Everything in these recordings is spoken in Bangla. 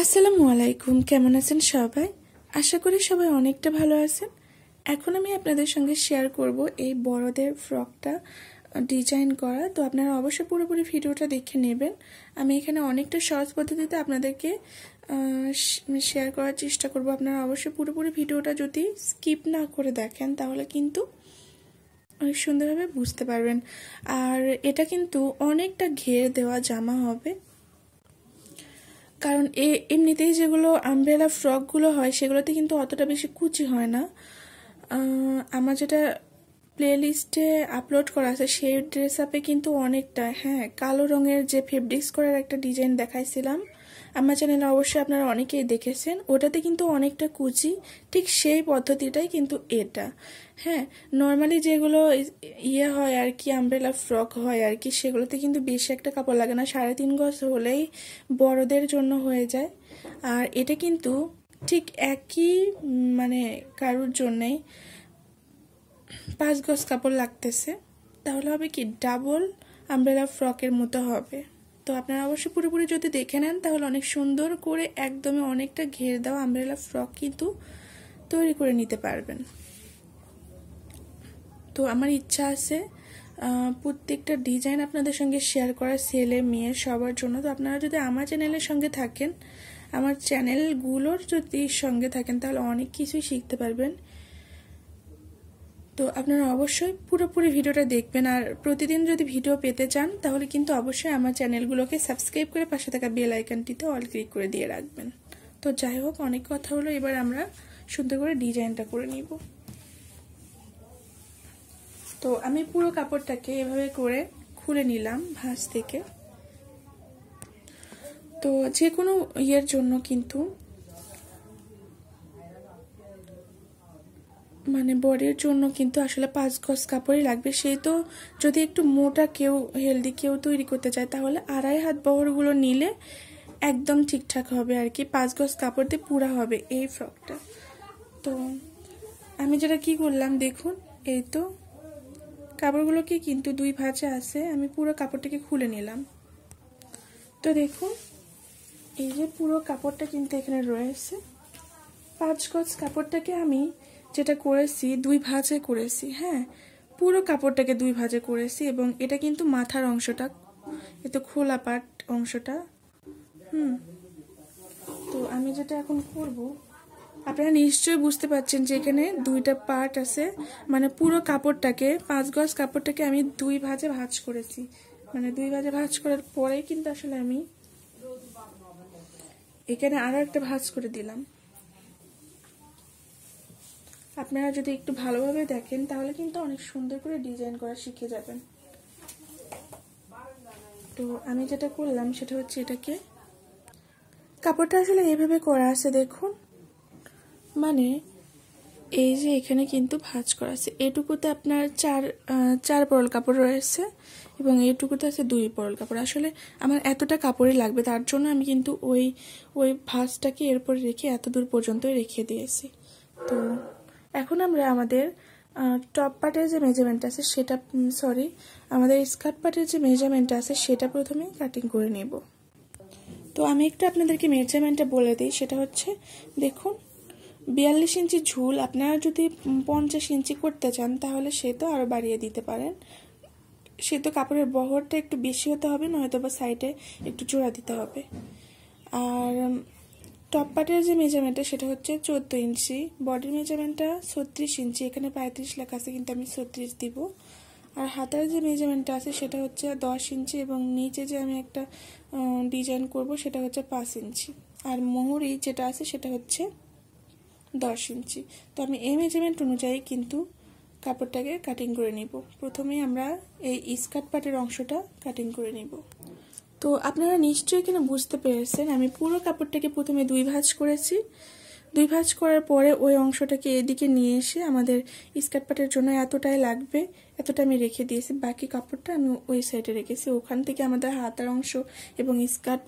আসসালামু আলাইকুম কেমন আছেন সবাই আশা করি সবাই অনেকটা ভালো আছেন এখন আমি আপনাদের সঙ্গে শেয়ার করব এই বড়দের ফ্রকটা ডিজাইন করা তো আপনারা অবশ্যই পুরোপুরি ভিডিওটা দেখে নেবেন আমি এখানে অনেকটা সহজ পদ্ধতিতে আপনাদেরকে শেয়ার করার চেষ্টা করব আপনারা অবশ্যই পুরোপুরি ভিডিওটা যদি স্কিপ না করে দেখেন তাহলে কিন্তু অনেক সুন্দরভাবে বুঝতে পারবেন আর এটা কিন্তু অনেকটা ঘের দেওয়া জামা হবে কারণ এ এমনিতেই যেগুলো আমব্রেলা ফ্রকগুলো হয় সেগুলোতে কিন্তু অতটা বেশি কুচি হয় না আমার যেটা প্লেলিস্টে আপলোড করা আছে সেই ড্রেস আপে কিন্তু অনেকটা হ্যাঁ কালো রঙের যে ফেব্রিক্স করার একটা ডিজাইন দেখাইছিলাম আমার চ্যানেলে অবশ্যই আপনারা অনেকেই দেখেছেন ওটাতে কিন্তু অনেকটা কুচি ঠিক সেই পদ্ধতিটাই কিন্তু এটা হ্যাঁ নর্মালি যেগুলো ইয়ে হয় আর কি আমব্রেলা ফ্রক হয় আর কি সেগুলোতে কিন্তু বেশি একটা কাপড় লাগে না সাড়ে তিন গজ হলেই বড়দের জন্য হয়ে যায় আর এটা কিন্তু ঠিক একই মানে কারুর জন্যেই পাঁচ গজ কাপড় লাগতেছে তাহলে হবে কি ডাবল আমব্রেলা ফ্রকের মতো হবে তো আপনারা অবশ্যই পুরোপুরি যদি দেখে নেন তাহলে অনেক সুন্দর করে একদমই অনেকটা ঘের দেওয়া আমব্রেলা ফ্রক কিন্তু তৈরি করে নিতে পারবেন তো আমার ইচ্ছা আছে প্রত্যেকটা ডিজাইন আপনাদের সঙ্গে শেয়ার করা ছেলে মেয়ে সবার জন্য তো আপনারা যদি আমার চ্যানেলের সঙ্গে থাকেন আমার চ্যানেলগুলোর যদি সঙ্গে থাকেন তাহলে অনেক কিছুই শিখতে পারবেন তো আপনারা অবশ্যই পুরোপুরি ভিডিওটা দেখবেন আর প্রতিদিন যদি ভিডিও পেতে চান তাহলে কিন্তু অবশ্যই আমার চ্যানেলগুলোকে সাবস্ক্রাইব করে পাশে থাকা বেল আইকনটিতে অল ক্লিক করে দিয়ে রাখবেন তো যাই হোক অনেক কথা হলো এবার আমরা সুন্দর করে ডিজাইনটা করে নিব তো আমি পুরো কাপড়টাকে এভাবে করে খুলে নিলাম ভাঁজ থেকে তো যে কোনো ইয়ের জন্য কিন্তু মানে বরের জন্য কিন্তু আসলে পাঁচ গজ কাপড়ই লাগবে সেই তো যদি একটু মোটা কেউ হেলদি কেউ তৈরি করতে চায় তাহলে আড়াই হাত বহরগুলো নিলে একদম ঠিকঠাক হবে আর কি পাঁচ গজ কাপড় দিয়ে পুরা হবে এই ফ্রকটা তো আমি যেটা কি করলাম দেখুন এই তো কাপড়গুলোকে কিন্তু দুই ভাঁজে আছে আমি পুরো কাপড়টাকে খুলে নিলাম তো দেখুন এই যে পুরো কাপড়টা কিন্তু এখানে রয়েছে পাঁচ গজ কাপড়টাকে আমি যেটা করেছি দুই ভাঁজে করেছি হ্যাঁ পুরো কাপড়টাকে দুই ভাঁজে করেছি এবং এটা কিন্তু মাথার অংশটা এতে খোলা পাট অংশটা হুম তো আমি যেটা এখন করব আপনারা নিশ্চয়ই বুঝতে পারছেন যে এখানে দুইটা পার্ট আছে মানে পুরো কাপড়টাকে পাঁচ গজ কাপড়টাকে আমি দুই ভাঁজে ভাঁজ করেছি মানে দুই ভাঁজে ভাঁজ করার পরে কিন্তু আসলে আমি এখানে আরও একটা ভাঁজ করে দিলাম আপনারা যদি একটু ভালোভাবে দেখেন তাহলে কিন্তু অনেক সুন্দর করে ডিজাইন করা শিখে যাবেন তো আমি যেটা করলাম সেটা হচ্ছে এটাকে কাপড়টা আসলে এভাবে করা আছে দেখুন মানে এই যে এখানে কিন্তু ভাঁজ করা আছে এটুকুতে আপনার চার চার পরল কাপড় রয়েছে এবং এটুকুতে আছে দুই পরল কাপড় আসলে আমার এতটা কাপড়ই লাগবে তার জন্য আমি কিন্তু ওই ওই ভাঁজটাকে এরপরে রেখে এত দূর পর্যন্তই রেখে দিয়েছি তো এখন আমরা আমাদের টপ পার্টের যে মেজারমেন্ট আছে সেটা সরি আমাদের স্কার্ট পার্টের যে মেজারমেন্ট আছে সেটা প্রথমে কাটিং করে নেব তো আমি একটু আপনাদেরকে মেজারমেন্টটা বলে দিই সেটা হচ্ছে দেখুন বিয়াল্লিশ ইঞ্চি ঝুল আপনারা যদি পঞ্চাশ ইঞ্চি করতে চান তাহলে সে তো আরও বাড়িয়ে দিতে পারেন সে তো কাপড়ের বহরটা একটু বেশি হতে হবে নয়তো বা সাইডে একটু জোড়া দিতে হবে আর টপ পার্টের যে মেজারমেন্টটা সেটা হচ্ছে চোদ্দ ইঞ্চি বডির মেজারমেন্টটা ছত্রিশ ইঞ্চি এখানে পঁয়ত্রিশ লেখা আছে কিন্তু আমি ছত্রিশ দিব আর হাতের যে মেজারমেন্টটা আছে সেটা হচ্ছে দশ ইঞ্চি এবং নিচে যে আমি একটা ডিজাইন করব সেটা হচ্ছে পাঁচ ইঞ্চি আর মোহরি যেটা আছে সেটা হচ্ছে দশ ইঞ্চি তো আমি এই মেজারমেন্ট অনুযায়ী কিন্তু কাপড়টাকে কাটিং করে নিব প্রথমে আমরা এই স্কার্ট পাটের অংশটা কাটিং করে নিব তো আপনারা নিশ্চয়ই কেন বুঝতে পেরেছেন আমি পুরো কাপড়টাকে প্রথমে দুই ভাঁজ করেছি দুই ভাঁজ করার পরে ওই অংশটাকে এদিকে নিয়ে এসে আমাদের স্কার্ট পাটের জন্য এতটাই লাগবে এতটা আমি রেখে দিয়েছি বাকি কাপড়টা আমি ওই সাইডে রেখেছি ওখান থেকে আমাদের হাতার অংশ এবং স্কার্ট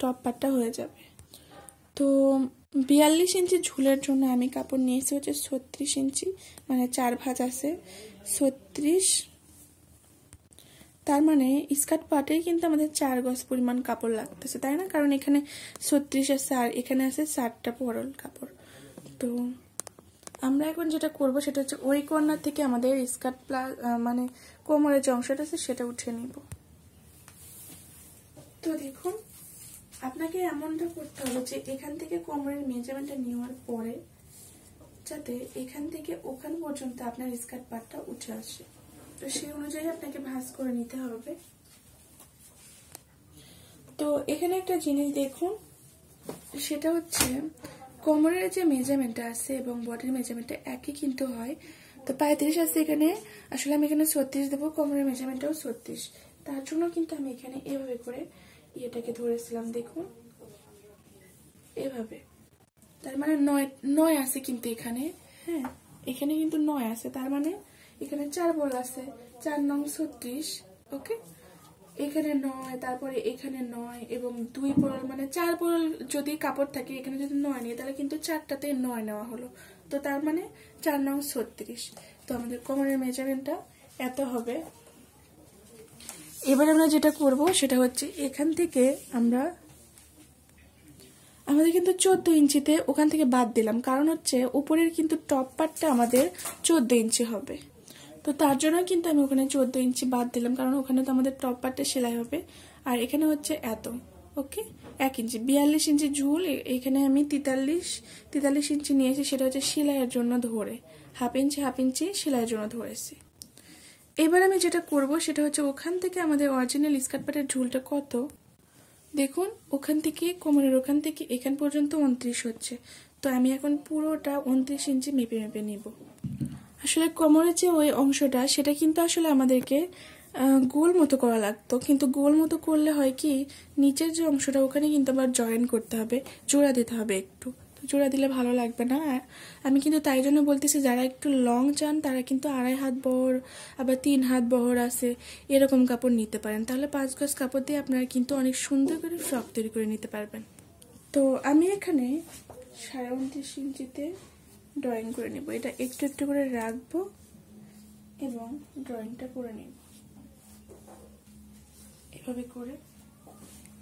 টপ পাটটা হয়ে যাবে তো বিয়াল্লিশ ইঞ্চি ঝুলের জন্য আমি কাপড় নিয়েছি হচ্ছে ছত্রিশ ইঞ্চি মানে চার ভাঁজ আছে ছত্রিশ তার মানে স্কার্ট পার্টেই কিন্তু আমাদের চার গজ পরিমাণ কাপড় লাগতেছে তাই না কারণ এখানে ছত্রিশের সার এখানে আছে ষাটটা পরল কাপড় তো আমরা এখন যেটা করব সেটা হচ্ছে ওই কর্নার থেকে আমাদের স্কার্ট প্লাস মানে কোমরের যে অংশটা আছে সেটা উঠে নিব তো দেখুন আপনাকে এমনটা করতে হবে যে এখান থেকে কোমরের মেজারমেন্টটা নেওয়ার পরে যাতে এখান থেকে ওখান পর্যন্ত আপনার স্কার্ট পাটটা উঠে আসে তো সেই অনুযায়ী আপনাকে ভাজ করে নিতে হবে তো এখানে একটা জিনিস দেখুন সেটা হচ্ছে কোমরের যে মেজারমেন্টটা আছে এবং বডির মেজারমেন্টটা একই কিন্তু হয় তো পঁয়ত্রিশ আছে এখানে আসলে আমি এখানে ছত্রিশ দেবো কোমরের মেজারমেন্টটাও ছত্রিশ তার জন্য কিন্তু আমি এখানে এভাবে করে ইয়েটাকে ধরেছিলাম দেখুন এভাবে তার মানে নয় নয় আছে কিন্তু এখানে হ্যাঁ এখানে কিন্তু নয় আছে তার মানে এখানে চার বল আছে চার নং ছত্রিশ ওকে এখানে নয় তারপরে এখানে নয় এবং দুই পরল মানে চার পরল যদি কাপড় থাকে এখানে যদি নয় নিয়ে তাহলে কিন্তু চারটাতে নয় নেওয়া হলো তো তার মানে চার নং ছত্রিশ তো আমাদের কোমরের মেজারমেন্টটা এত হবে এবার আমরা যেটা করব সেটা হচ্ছে এখান থেকে আমরা আমাদের কিন্তু চোদ্দ ইঞ্চিতে ওখান থেকে বাদ দিলাম কারণ হচ্ছে উপরের কিন্তু টপ পার্টটা আমাদের চোদ্দ ইঞ্চি হবে তো তার জন্য কিন্তু আমি ওখানে চোদ্দো ইঞ্চি বাদ দিলাম কারণ ওখানে তো আমাদের টপ পার্টটা সেলাই হবে আর এখানে হচ্ছে এত ওকে এক ইঞ্চি বিয়াল্লিশ ইঞ্চি ঝুল এখানে আমি তেতাল্লিশ তেতাল্লিশ ইঞ্চি নিয়েছি সেটা হচ্ছে সেলাইয়ের জন্য ধরে হাফ ইঞ্চি হাফ ইঞ্চি সেলাইয়ের জন্য ধরেছি এবার আমি যেটা করব সেটা হচ্ছে ওখান থেকে আমাদের অরিজিনাল স্কার্ট পাটের ঝুলটা কত দেখুন ওখান থেকে কোমরের ওখান থেকে এখান পর্যন্ত উনত্রিশ হচ্ছে তো আমি এখন পুরোটা উনত্রিশ ইঞ্চি মেপে মেপে নিব আসলে কোমরের যে ওই অংশটা সেটা কিন্তু আসলে আমাদেরকে গোল মতো করা লাগতো কিন্তু গোল মতো করলে হয় কি নিচের যে অংশটা ওখানে কিন্তু আবার জয়েন করতে হবে জোড়া দিতে হবে একটু তো জোড়া দিলে ভালো লাগবে না আমি কিন্তু তাই জন্য বলতেছি যারা একটু লং চান তারা কিন্তু আড়াই হাত বহর আবার তিন হাত বহর আছে এরকম কাপড় নিতে পারেন তাহলে পাঁচ গজ কাপড় দিয়ে আপনারা কিন্তু অনেক সুন্দর করে ফ্রক তৈরি করে নিতে পারবেন তো আমি এখানে সাড়ে উনত্রিশ ইঞ্চিতে ড্রয়িং করে নেব এটা একটু একটু করে রাখবো এবং ড্রয়িংটা করে নেব এভাবে করে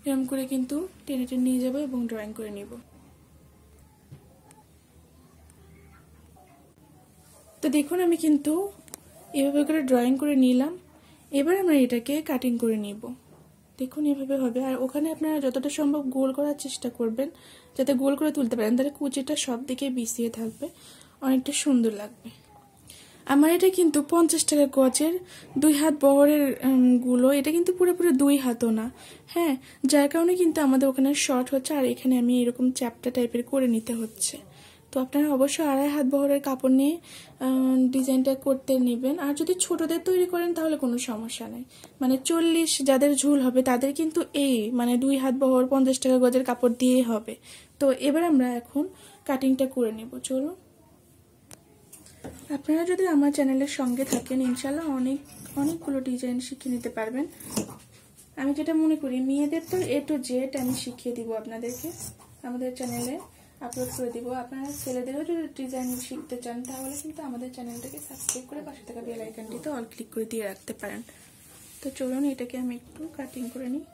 এরম করে কিন্তু টেনে টেনে নিয়ে যাবো এবং ড্রয়িং করে নিব তো দেখুন আমি কিন্তু এভাবে করে ড্রয়িং করে নিলাম এবার আমরা এটাকে কাটিং করে নিব দেখুন এভাবে হবে আর ওখানে আপনারা যতটা সম্ভব গোল করার চেষ্টা করবেন যাতে গোল করে তুলতে পারেন তাহলে কুচিটা সব দিকে বিছিয়ে থাকবে অনেকটা সুন্দর লাগবে আমার এটা কিন্তু পঞ্চাশ টাকা গজের দুই হাত বহরের গুলো এটা কিন্তু পুরোপুরি দুই হাতও না হ্যাঁ যার কারণে কিন্তু আমাদের ওখানে শর্ট হচ্ছে আর এখানে আমি এরকম চ্যাপটা টাইপের করে নিতে হচ্ছে তো আপনারা অবশ্যই আড়াই হাত বহরের কাপড় নিয়ে ডিজাইনটা করতে নেবেন আর যদি ছোটদের তৈরি করেন তাহলে কোনো সমস্যা নেই মানে চল্লিশ যাদের ঝুল হবে তাদের কিন্তু এই মানে দুই হাত বহর পঞ্চাশ টাকা গজের কাপড় দিয়ে হবে তো এবার আমরা এখন কাটিংটা করে নেব চলুন আপনারা যদি আমার চ্যানেলের সঙ্গে থাকেন ইনশাল্লাহ অনেক অনেকগুলো ডিজাইন শিখে নিতে পারবেন আমি যেটা মনে করি মেয়েদের তো এ টু জেড আমি শিখিয়ে দিব আপনাদেরকে আমাদের চ্যানেলে আপলোড করে দিব আপনারা ছেলেদেরও যদি ডিজাইন শিখতে চান তাহলে কিন্তু আমাদের চ্যানেলটাকে সাবস্ক্রাইব করে পাশে থাকা বেল আইকনটিতে অল ক্লিক করে দিয়ে রাখতে পারেন তো চলুন এটাকে আমি একটু কাটিং করে নিই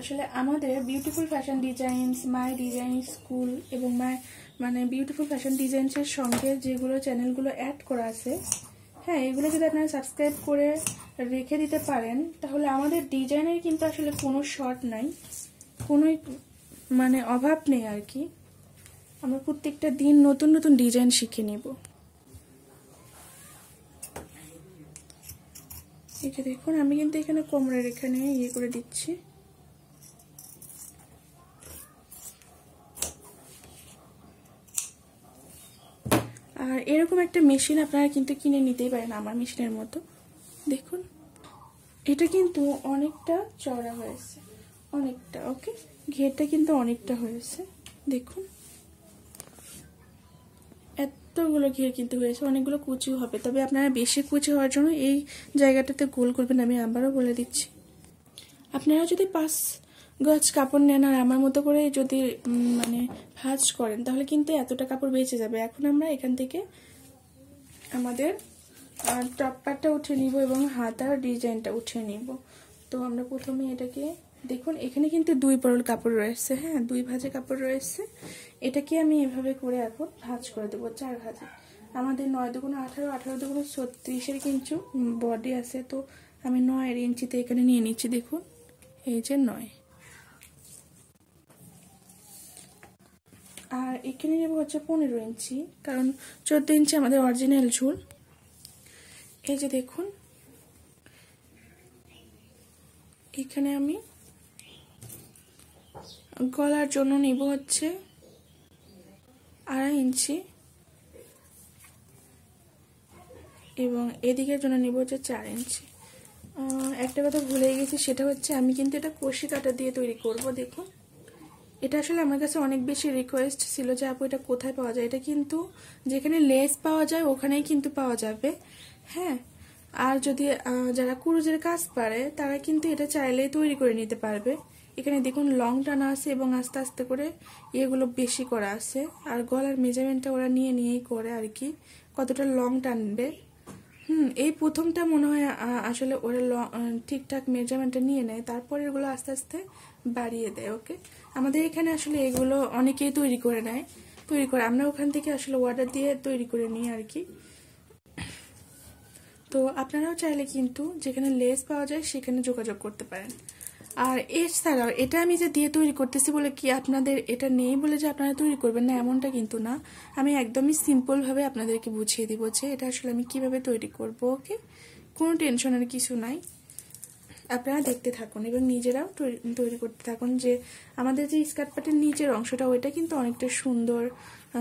আসলে আমাদের beautiful fashion designs my design school এবং মাই মানে বিউটিফুল ফ্যাশন ডিজাইনসের সঙ্গে যেগুলো চ্যানেলগুলো অ্যাড করা আছে হ্যাঁ এগুলো যদি আপনারা সাবস্ক্রাইব করে রেখে দিতে পারেন তাহলে আমাদের ডিজাইনের কিন্তু আসলে কোনো শর্ট নাই কোনো মানে অভাব নেই আর কি আমরা প্রত্যেকটা দিন নতুন নতুন ডিজাইন শিখে নেব এটা দেখুন আমি কিন্তু এখানে কোমরের এখানে ইয়ে করে দিচ্ছি আর এরকম একটা মেশিন আপনারা কিন্তু কিনে নিতেই পারেন আমার মেশিনের মতো দেখুন এটা কিন্তু অনেকটা চড়া হয়েছে অনেকটা ওকে ঘেরটা কিন্তু অনেকটা হয়েছে দেখুন এতগুলো ঘের কিন্তু হয়েছে অনেকগুলো কুচু হবে তবে আপনারা বেশি কুচু হওয়ার জন্য এই জায়গাটাতে গোল করবেন আমি আবারও বলে দিচ্ছি আপনারা যদি পাঁচ গাছ কাপড় নেন আর আমার মতো করে যদি মানে ভাজ করেন তাহলে কিন্তু এতটা কাপড় বেঁচে যাবে এখন আমরা এখান থেকে আমাদের টপ পার্টটা উঠে নিব এবং হাতার ডিজাইনটা উঠে নিব তো আমরা প্রথমে এটাকে দেখুন এখানে কিন্তু দুই পরল কাপড় রয়েছে হ্যাঁ দুই ভাজে কাপড় রয়েছে এটাকে আমি এভাবে করে এখন ভাজ করে দেবো চার ভাজে আমাদের নয় দুগুণ আঠারো আঠারো দুগুণ ছত্রিশের কিন্তু বডি আছে তো আমি নয়ের ইঞ্চিতে এখানে নিয়ে নিচ্ছি দেখুন এই যে নয় আর এখানে নেব হচ্ছে পনেরো ইঞ্চি কারণ চোদ্দো ইঞ্চি আমাদের অরিজিনাল ঝুল এই যে দেখুন এখানে আমি গলার জন্য নেব হচ্ছে আড়াই ইঞ্চি এবং এদিকের জন্য নেব হচ্ছে চার ইঞ্চি একটা কথা ভুলে গেছি সেটা হচ্ছে আমি কিন্তু এটা কষি কাটা দিয়ে তৈরি করব দেখুন এটা আসলে আমার কাছে অনেক বেশি রিকোয়েস্ট ছিল যে আপু এটা কোথায় পাওয়া যায় এটা কিন্তু যেখানে লেস পাওয়া যায় ওখানেই কিন্তু পাওয়া যাবে হ্যাঁ আর যদি যারা কুরুজের কাজ পারে তারা কিন্তু এটা চাইলেই তৈরি করে নিতে পারবে এখানে দেখুন লং টানা আছে এবং আস্তে আস্তে করে এগুলো বেশি করা আছে আর গলার মেজারমেন্টটা ওরা নিয়ে নিয়েই করে আর কি কতটা লং টানবে হুম এই প্রথমটা মনে হয় আসলে ওরা ঠিকঠাক মেজারমেন্টটা নিয়ে নেয় তারপরে এগুলো আস্তে আস্তে বাড়িয়ে দেয় ওকে আমাদের এখানে আসলে এগুলো অনেকেই তৈরি করে নেয় তৈরি করে আমরা ওখান থেকে আসলে অর্ডার দিয়ে তৈরি করে নিই আর কি তো আপনারাও চাইলে কিন্তু যেখানে লেস পাওয়া যায় সেখানে যোগাযোগ করতে পারেন আর এছাড়াও এটা আমি যে দিয়ে তৈরি করতেছি বলে কি আপনাদের এটা নেই বলে যে আপনারা তৈরি করবেন না এমনটা কিন্তু না আমি একদমই সিম্পলভাবে আপনাদেরকে বুঝিয়ে দিব যে এটা আসলে আমি কিভাবে তৈরি করবো ওকে কোনো টেনশনের কিছু নাই আপনারা দেখতে থাকুন এবং নিজেরাও তৈরি করতে থাকুন যে আমাদের যে স্কার্ট প্যাটের নিচের অংশটা ওইটা কিন্তু অনেকটা সুন্দর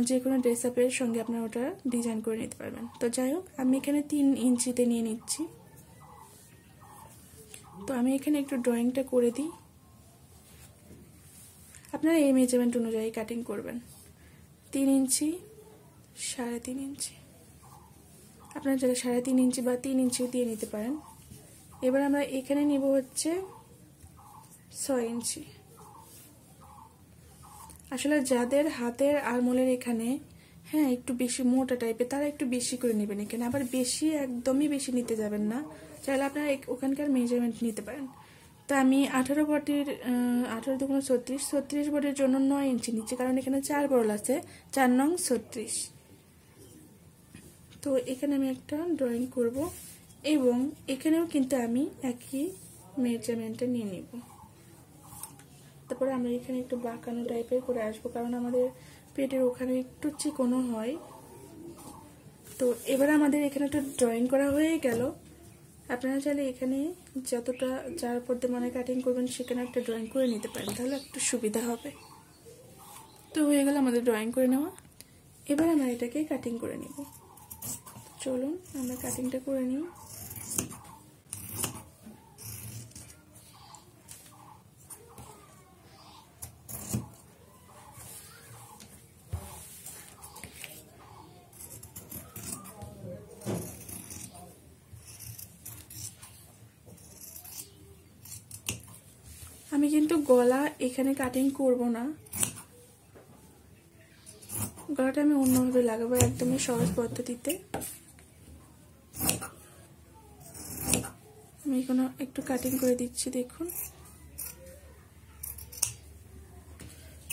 যে কোনো ড্রেস আপের সঙ্গে আপনারা ওটা ডিজাইন করে নিতে পারবেন তো যাই হোক আমি এখানে তিন ইঞ্চিতে নিয়ে নিচ্ছি তো আমি এখানে একটু ড্রয়িংটা করে দিই আপনারা এই মেজারমেন্ট অনুযায়ী কাটিং করবেন তিন ইঞ্চি সাড়ে তিন ইঞ্চি আপনারা যারা সাড়ে তিন ইঞ্চি বা তিন ইঞ্চি দিয়ে নিতে পারেন এবার আমরা এখানে নিব হচ্ছে ছয় ইঞ্চি আসলে যাদের হাতের আলমোলের এখানে হ্যাঁ একটু বেশি মোটা টাইপের তারা একটু বেশি করে নেবেন এখানে আবার বেশি একদমই বেশি নিতে যাবেন না চাইলে আপনারা ওখানকার মেজারমেন্ট নিতে পারেন তো আমি আঠারো বটির আঠারো দুগুণো ছত্রিশ ছত্রিশ বটির জন্য নয় ইঞ্চি নিচ্ছি কারণ এখানে চার বল আছে চার নং ছত্রিশ তো এখানে আমি একটা ড্রয়িং করবো এবং এখানেও কিন্তু আমি একই মেজারমেন্টটা নিয়ে নেব তারপরে আমরা এখানে একটু বাঁকানো টাইপের করে আসবো কারণ আমাদের পেটের ওখানে একটু চিকনো হয় তো এবার আমাদের এখানে একটু ড্রয়িং করা হয়ে গেল আপনারা চাইলে এখানে যতটা যার পর্দে মনে কাটিং করবেন সেখানে একটা ড্রয়িং করে নিতে পারেন তাহলে একটু সুবিধা হবে তো হয়ে গেল আমাদের ড্রয়িং করে নেওয়া এবার আমরা এটাকে কাটিং করে নেব চলুন আমরা কাটিংটা করে নিই এখানে কাটিং করব না গলাটা আমি অন্যভাবে লাগাবো একদমই সহজ পদ্ধতিতে আমি এখানে একটু কাটিং করে দিচ্ছি দেখুন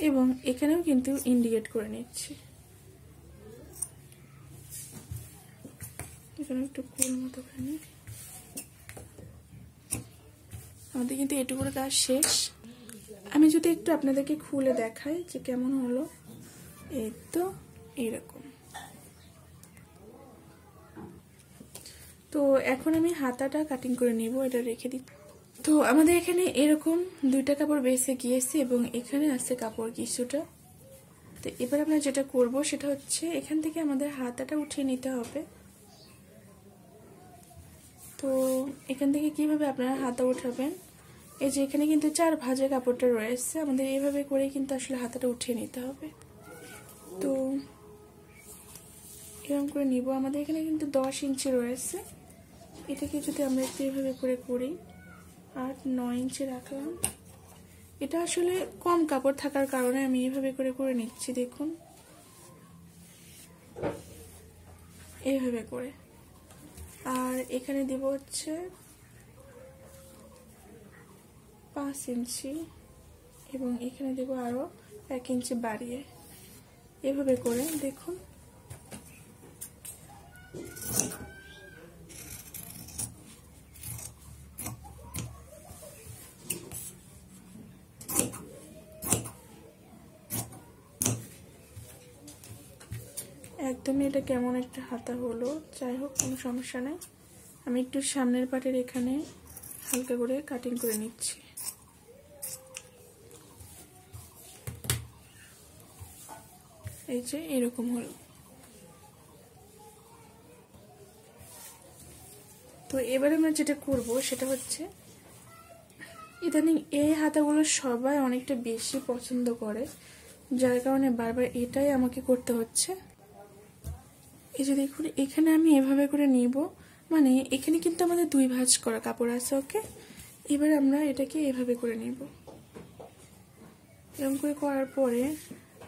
এবং এখানেও কিন্তু ইন্ডিকেট করে নিচ্ছি এখানে একটু মতো আমাদের কিন্তু এটুকুর কাজ শেষ আমি যদি একটু আপনাদেরকে খুলে দেখাই যে কেমন হলো এই তো এরকম তো এখন আমি হাতাটা কাটিং করে নিব এটা রেখে দিই তো আমাদের এখানে এরকম দুইটা কাপড় বেসে গিয়েছে এবং এখানে আছে কাপড় কিছুটা তো এবার আমরা যেটা করব সেটা হচ্ছে এখান থেকে আমাদের হাতাটা উঠিয়ে নিতে হবে তো এখান থেকে কিভাবে আপনারা হাতা উঠাবেন এই যে এখানে কিন্তু চার ভাজা কাপড়টা রয়েছে আমাদের এইভাবে করে কিন্তু আসলে হাতাটা উঠিয়ে নিতে হবে তো এরকম করে নিব আমাদের এখানে কিন্তু দশ ইঞ্চি রয়েছে এটাকে যদি আমরা একটু এভাবে করে করি আট নয় ইঞ্চি রাখলাম এটা আসলে কম কাপড় থাকার কারণে আমি এভাবে করে করে নিচ্ছি দেখুন এইভাবে করে আর এখানে দিব হচ্ছে পাঁচ ইঞ্চি এবং এখানে দেব আরও এক ইঞ্চি বাড়িয়ে এভাবে করে দেখুন একদমই এটা কেমন একটা হাতা হলো যাই হোক কোনো সমস্যা নেই আমি একটু সামনের পাটের এখানে হালকা করে কাটিং করে নিচ্ছি এই যে এরকম হলো তো এবারে আমরা যেটা করব সেটা হচ্ছে ইদানিং এই হাতাগুলো সবাই অনেকটা বেশি পছন্দ করে যার কারণে বারবার এটাই আমাকে করতে হচ্ছে এই যে দেখুন এখানে আমি এভাবে করে নিব মানে এখানে কিন্তু আমাদের দুই ভাঁজ করা কাপড় আছে ওকে এবার আমরা এটাকে এভাবে করে নিব এরকম করে করার পরে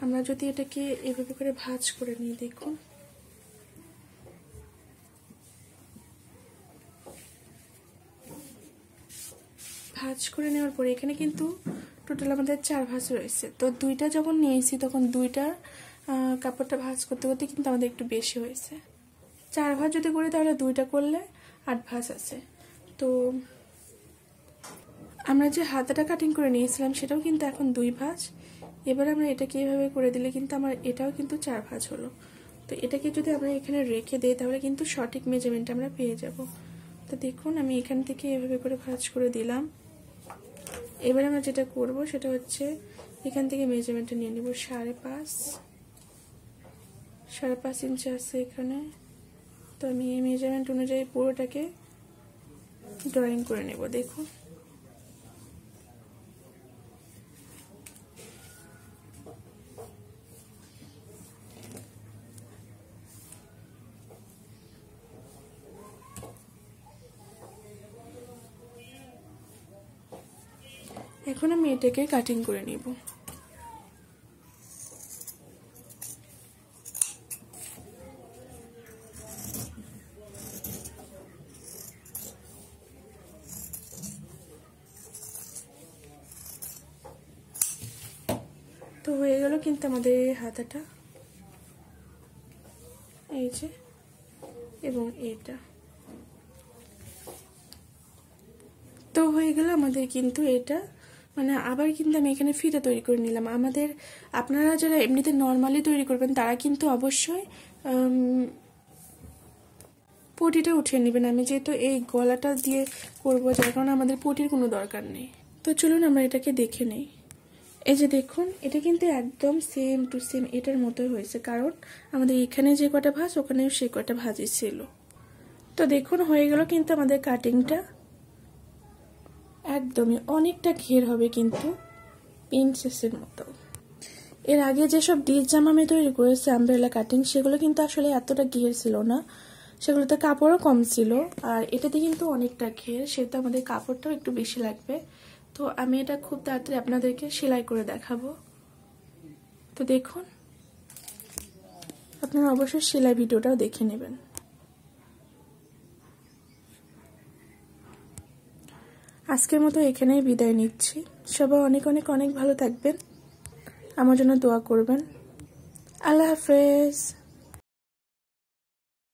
আমরা যদি এটাকে এভাবে করে ভাজ করে নিই দেখুন ভাজ করে নেওয়ার পরে এখানে কিন্তু টোটাল আমাদের চার ভাজ রয়েছে তো দুইটা যখন নিয়েছি তখন দুইটা কাপড়টা ভাজ করতে করতে কিন্তু আমাদের একটু বেশি হয়েছে চার ভাজ যদি করি তাহলে দুইটা করলে আট ভাজ আছে তো আমরা যে হাতাটা কাটিং করে নিয়েছিলাম সেটাও কিন্তু এখন দুই ভাজ এবার আমরা এটাকে এভাবে করে দিলে কিন্তু আমার এটাও কিন্তু চার ভাঁজ হলো তো এটাকে যদি আমরা এখানে রেখে দিই তাহলে কিন্তু সঠিক মেজারমেন্ট আমরা পেয়ে যাব তো দেখুন আমি এখান থেকে এভাবে করে ভাঁজ করে দিলাম এবার আমরা যেটা করব সেটা হচ্ছে এখান থেকে মেজারমেন্টটা নিয়ে নেব সাড়ে পাঁচ সাড়ে পাঁচ ইঞ্চি আছে এখানে তো আমি এই মেজারমেন্ট অনুযায়ী পুরোটাকে ড্রয়িং করে নেব দেখুন এখন আমি এটাকে কাটিং করে নিব তো হয়ে গেল কিন্তু আমাদের হাতাটা এই যে এবং এটা তো হয়ে গেল আমাদের কিন্তু এটা মানে আবার কিন্তু আমি এখানে ফিতা তৈরি করে নিলাম আমাদের আপনারা যারা এমনিতে নর্মালি তৈরি করবেন তারা কিন্তু অবশ্যই পটিটা উঠিয়ে নেবেন আমি যেহেতু এই গলাটা দিয়ে করব যার কারণে আমাদের পটির কোনো দরকার নেই তো চলুন আমরা এটাকে দেখে নেই এই যে দেখুন এটা কিন্তু একদম সেম টু সেম এটার মতোই হয়েছে কারণ আমাদের এখানে যে কটা ভাজ ওখানেও সে কটা ভাজি ছিল তো দেখুন হয়ে গেল কিন্তু আমাদের কাটিংটা একদমই অনেকটা ঘের হবে কিন্তু প্রিন্সেসের মতো এর আগে যেসব ডিস জামা আমি তৈরি করেছি আমব্রেলা কাটিং সেগুলো কিন্তু আসলে এতটা ঘের ছিল না সেগুলোতে কাপড়ও কম ছিল আর এটাতে কিন্তু অনেকটা ঘের সেহেতু আমাদের কাপড়টাও একটু বেশি লাগবে তো আমি এটা খুব তাড়াতাড়ি আপনাদেরকে সেলাই করে দেখাবো তো দেখুন আপনারা অবশ্যই সেলাই ভিডিওটাও দেখে নেবেন আজকের মতো এখানেই বিদায় নিচ্ছি সবাই অনেক অনেক অনেক ভালো থাকবেন আমার জন্য দোয়া করবেন আল্লাহ হাফেজ